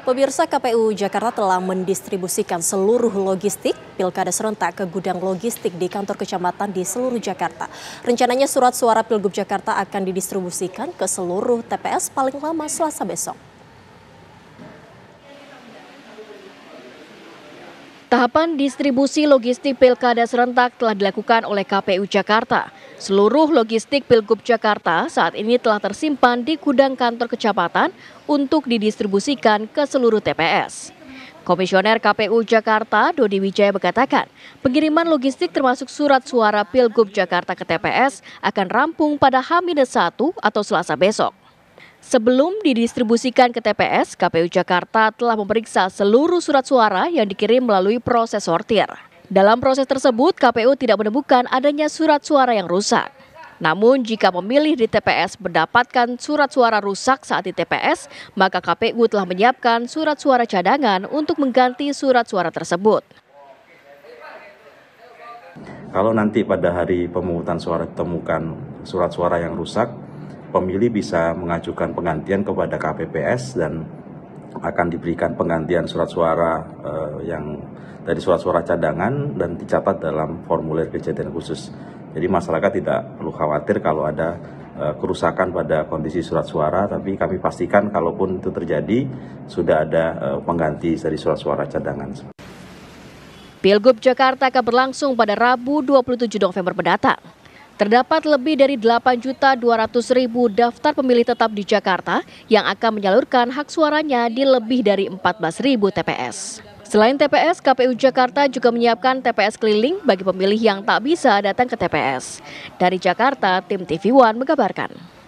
Pemirsa KPU Jakarta telah mendistribusikan seluruh logistik pilkada serentak ke gudang logistik di kantor kecamatan di seluruh Jakarta. Rencananya surat suara Pilgub Jakarta akan didistribusikan ke seluruh TPS paling lama selasa besok. Tahapan distribusi logistik pilkada serentak telah dilakukan oleh KPU Jakarta. Seluruh logistik Pilgub Jakarta saat ini telah tersimpan di gudang kantor kecamatan untuk didistribusikan ke seluruh TPS. Komisioner KPU Jakarta Dodi Wijaya berkatakan, pengiriman logistik termasuk surat suara Pilgub Jakarta ke TPS akan rampung pada H-1 atau Selasa besok. Sebelum didistribusikan ke TPS, KPU Jakarta telah memeriksa seluruh surat suara yang dikirim melalui proses sortir. Dalam proses tersebut, KPU tidak menemukan adanya surat suara yang rusak. Namun, jika pemilih di TPS mendapatkan surat suara rusak saat di TPS, maka KPU telah menyiapkan surat suara cadangan untuk mengganti surat suara tersebut. Kalau nanti pada hari pemungutan suara ditemukan surat suara yang rusak, pemilih bisa mengajukan penggantian kepada KPPS dan akan diberikan penggantian surat suara uh, yang dari surat suara cadangan dan dicatat dalam formulir kejadian khusus. Jadi masyarakat tidak perlu khawatir kalau ada uh, kerusakan pada kondisi surat suara, tapi kami pastikan kalaupun itu terjadi sudah ada uh, pengganti dari surat suara cadangan. Pilgub Jakarta akan berlangsung pada Rabu 27 November mendatang. Terdapat lebih dari 8.200.000 daftar pemilih tetap di Jakarta yang akan menyalurkan hak suaranya di lebih dari 14.000 TPS. Selain TPS, KPU Jakarta juga menyiapkan TPS keliling bagi pemilih yang tak bisa datang ke TPS. Dari Jakarta, tim TV One mengabarkan.